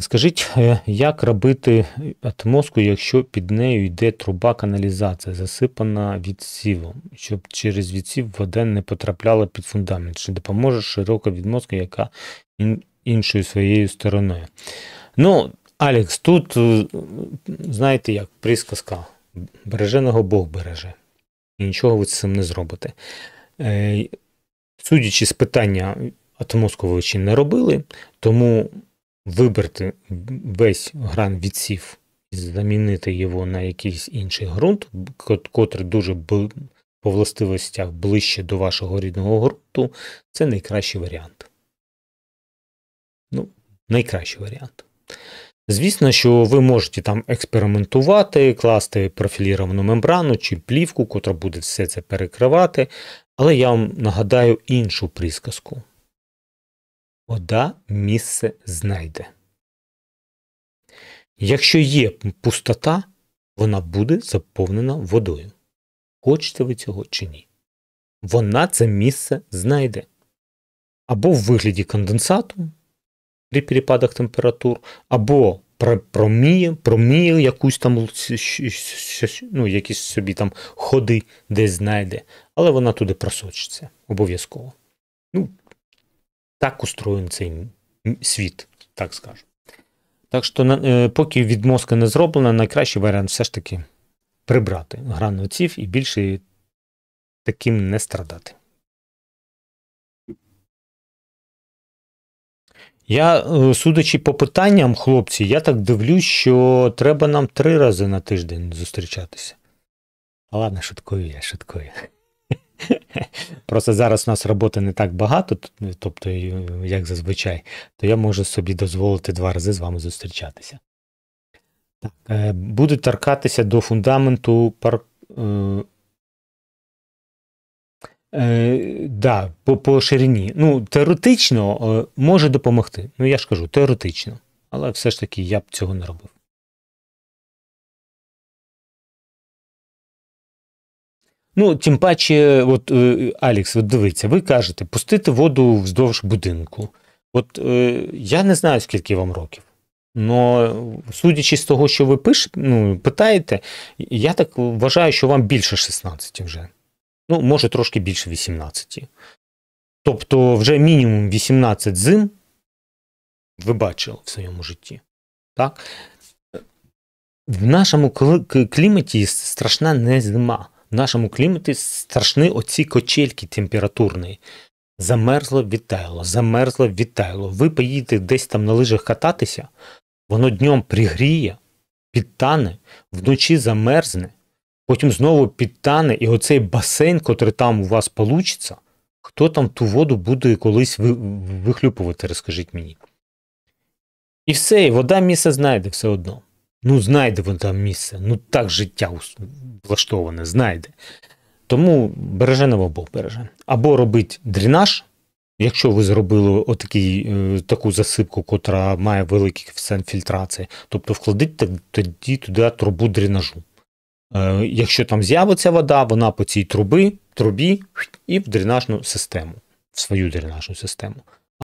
Скажіть, е, як робити атмоску, якщо під нею йде труба каналізація, засипана відсівом, щоб через відсів вода не потрапляла під фундамент? Чи допоможе широка відмозка, яка іншою своєю стороною? Ну, Алекс, тут, е, знаєте, як присказка, береженого Бог береже. І нічого ви з цим не зробите. Е, судячи з питання, атмоску ви не робили, тому вибрати весь гран відсів і замінити його на якийсь інший ґрунт, котрий дуже по властивостях ближче до вашого рідного ґрунту, це найкращий варіант. Ну, найкращий варіант. Звісно, що ви можете там експериментувати, класти профіліровану мембрану чи плівку, котра буде все це перекривати, але я вам нагадаю іншу присказку вода місце знайде. Якщо є пустота, вона буде заповнена водою. Хочете ви цього чи ні. Вона це місце знайде. Або в вигляді конденсату при перепадах температур, або проміє, проміє якусь там ну, якісь собі там ходи десь знайде, але вона туди просочиться обов'язково. Ну, так устроєн цей світ, так скажу. Так що, е, поки відмозка не зроблена, найкращий варіант все ж таки прибрати грану і більше таким не страдати. Я, е, судячи по питанням, хлопці, я так дивлюсь, що треба нам три рази на тиждень зустрічатися. А ладно, шуткую я, шуткую. Просто зараз у нас роботи не так багато, тобто, як зазвичай, то я можу собі дозволити два рази з вами зустрічатися. Так, е, Буду торкатися до фундаменту пар... Е, е, да, по по ширині. Ну, теоретично е, може допомогти. Ну, я ж кажу, теоретично. Але все ж таки я б цього не робив. Ну, тим паче, от, е, Алікс, от дивіться, ви кажете, пустити воду вздовж будинку. От е, я не знаю, скільки вам років. Но судячи з того, що ви пишете, ну, питаєте, я так вважаю, що вам більше 16 вже. Ну, може, трошки більше 18. Тобто, вже мінімум 18 зим ви бачили в своєму житті. Так? В нашому кліматі страшна не зима в нашому кліматі страшні оці кочельки температурні. Замерзло вітайло, замерзло відтаяло. Ви поїдете десь там на лижах кататися, воно днем пригріє, підтане, вночі замерзне, потім знову підтане, і оцей басейн, котрий там у вас получиться, хто там ту воду буде колись вихлюпувати, розкажіть мені. І все, і вода місце знайде все одно. Ну, знайде воно там місце. Ну так життя влаштоване, знайде. Тому береже береженого Бог береже. Або робить дренаж, якщо ви зробили отакий, е, таку засипку, котра має великий коефіцієнт фільтрації, тобто вкладіть тоді туди трубу дренажу. Е, якщо там з'явиться вода, вона по цій труби, трубі і в дренажну систему, в свою дренажну систему.